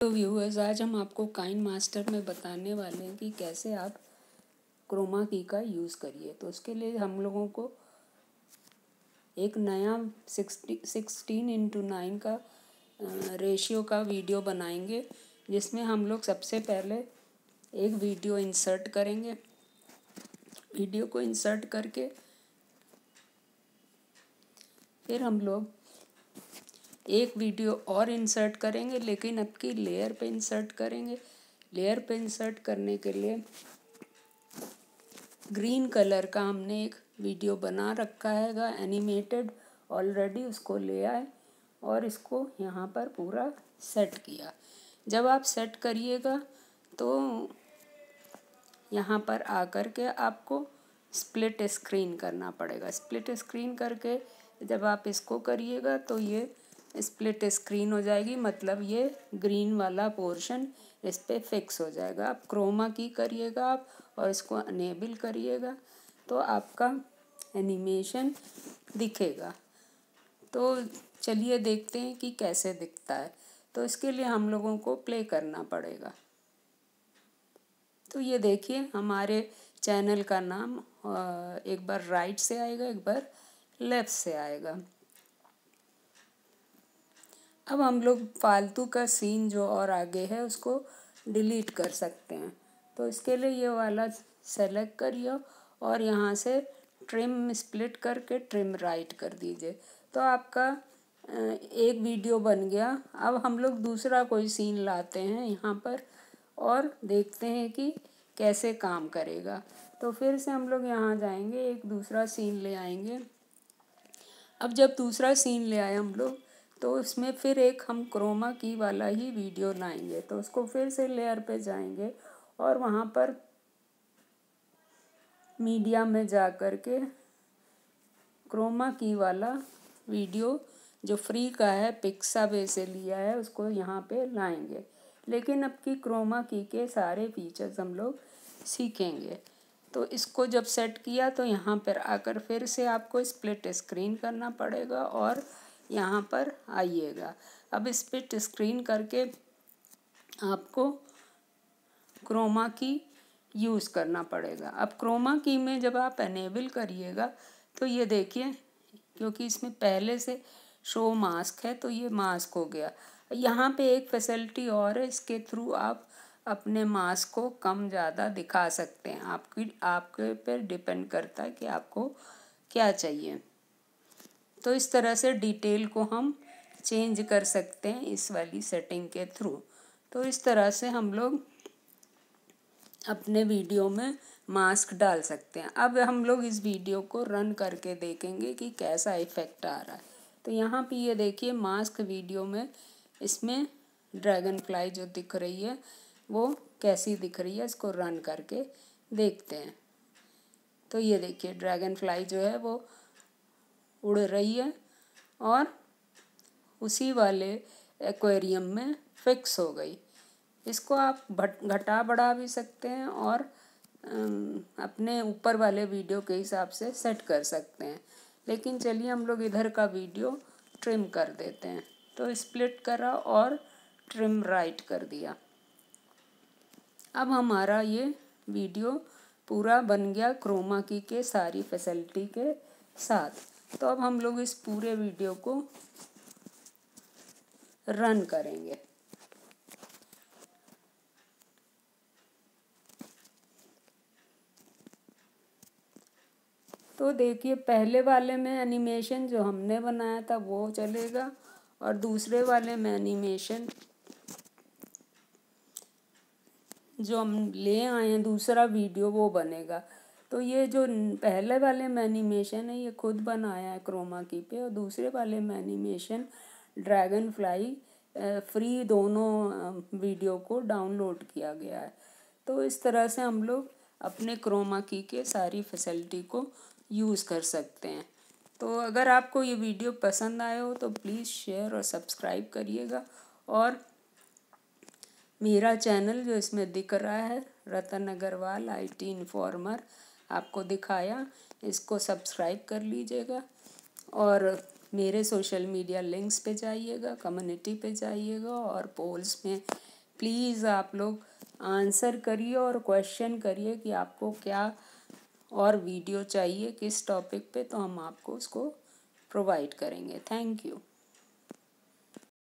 तो व्यूअर्स आज हम आपको काइन मास्टर में बताने वाले हैं कि कैसे आप क्रोमा की का यूज़ करिए तो उसके लिए हम लोगों को एक नया सिक्सटी सिक्सटीन इंटू नाइन का रेशियो का वीडियो बनाएंगे जिसमें हम लोग सबसे पहले एक वीडियो इंसर्ट करेंगे वीडियो को इंसर्ट करके फिर हम लोग एक वीडियो और इंसर्ट करेंगे लेकिन आपकी लेयर पे इंसर्ट करेंगे लेयर पे इंसर्ट करने के लिए ग्रीन कलर का हमने एक वीडियो बना रखा हैगा एनिमेटेड ऑलरेडी उसको ले आए और इसको यहाँ पर पूरा सेट किया जब आप सेट करिएगा तो यहाँ पर आकर के आपको स्प्लिट स्क्रीन करना पड़ेगा स्प्लिट स्क्रीन करके जब आप इसको करिएगा तो ये स्प्लिट स्क्रीन हो जाएगी मतलब ये ग्रीन वाला पोर्शन इस पर फिक्स हो जाएगा आप क्रोमा की करिएगा आप और इसको अनेबल करिएगा तो आपका एनिमेशन दिखेगा तो चलिए देखते हैं कि कैसे दिखता है तो इसके लिए हम लोगों को प्ले करना पड़ेगा तो ये देखिए हमारे चैनल का नाम एक बार राइट से आएगा एक बार लेफ़्ट से आएगा अब हम लोग फालतू का सीन जो और आगे है उसको डिलीट कर सकते हैं तो इसके लिए ये वाला सेलेक्ट करिए और यहाँ से ट्रिम स्प्लिट करके ट्रिम राइट कर दीजिए तो आपका एक वीडियो बन गया अब हम लोग दूसरा कोई सीन लाते हैं यहाँ पर और देखते हैं कि कैसे काम करेगा तो फिर से हम लोग यहाँ जाएंगे एक दूसरा सीन ले आएंगे अब जब दूसरा सीन ले आए हम लोग तो इसमें फिर एक हम क्रोमा की वाला ही वीडियो लाएंगे तो उसको फिर से लेयर पे जाएंगे और वहाँ पर मीडिया में जा कर के क्रोमा की वाला वीडियो जो फ्री का है वे से लिया है उसको यहाँ पे लाएंगे लेकिन अब की क्रोमा की के सारे फीचर्स हम लोग सीखेंगे तो इसको जब सेट किया तो यहाँ पर आकर फिर से आपको स्प्लिट स्क्रीन करना पड़ेगा और यहाँ पर आइएगा अब इस पर स्क्रीन करके आपको क्रोमा की यूज़ करना पड़ेगा अब क्रोमा की में जब आप एनेबल करिएगा तो ये देखिए क्योंकि इसमें पहले से शो मास्क है तो ये मास्क हो गया यहाँ पे एक फैसिलिटी और है इसके थ्रू आप अपने मास्क को कम ज़्यादा दिखा सकते हैं आपकी आपके पर डिपेंड करता है कि आपको क्या चाहिए तो इस तरह से डिटेल को हम चेंज कर सकते हैं इस वाली सेटिंग के थ्रू तो इस तरह से हम लोग अपने वीडियो में मास्क डाल सकते हैं अब हम लोग इस वीडियो को रन करके देखेंगे कि कैसा इफ़ेक्ट आ रहा है तो यहाँ पे ये देखिए मास्क वीडियो में इसमें ड्रैगन फ्लाई जो दिख रही है वो कैसी दिख रही है इसको रन करके देखते हैं तो ये देखिए ड्रैगन फ्लाई जो है वो उड़ रही है और उसी वाले एक्वेरियम में फिक्स हो गई इसको आप घटा बढ़ा भी सकते हैं और अपने ऊपर वाले वीडियो के हिसाब से सेट कर सकते हैं लेकिन चलिए हम लोग इधर का वीडियो ट्रिम कर देते हैं तो स्प्लिट करा और ट्रिम राइट कर दिया अब हमारा ये वीडियो पूरा बन गया क्रोमा की के सारी फैसिलिटी के साथ तो अब हम लोग इस पूरे वीडियो को रन करेंगे तो देखिए पहले वाले में एनिमेशन जो हमने बनाया था वो चलेगा और दूसरे वाले में एनिमेशन जो हम ले आए हैं दूसरा वीडियो वो बनेगा तो ये जो पहले वाले में एनिमेशन है ये खुद बनाया है क्रोमा की पे और दूसरे वाले में एनिमेशन ड्रैगन फ्लाई फ्री दोनों वीडियो को डाउनलोड किया गया है तो इस तरह से हम लोग अपने क्रोमा की के सारी फैसिलिटी को यूज़ कर सकते हैं तो अगर आपको ये वीडियो पसंद आए हो तो प्लीज़ शेयर और सब्सक्राइब करिएगा और मेरा चैनल जो इसमें दिख रहा है रतन अग्रवाल आईटी इन्फॉर्मर आपको दिखाया इसको सब्सक्राइब कर लीजिएगा और मेरे सोशल मीडिया लिंक्स पे जाइएगा कम्युनिटी पे जाइएगा और पोल्स में प्लीज़ आप लोग आंसर करिए और क्वेश्चन करिए कि आपको क्या और वीडियो चाहिए किस टॉपिक पे तो हम आपको उसको प्रोवाइड करेंगे थैंक यू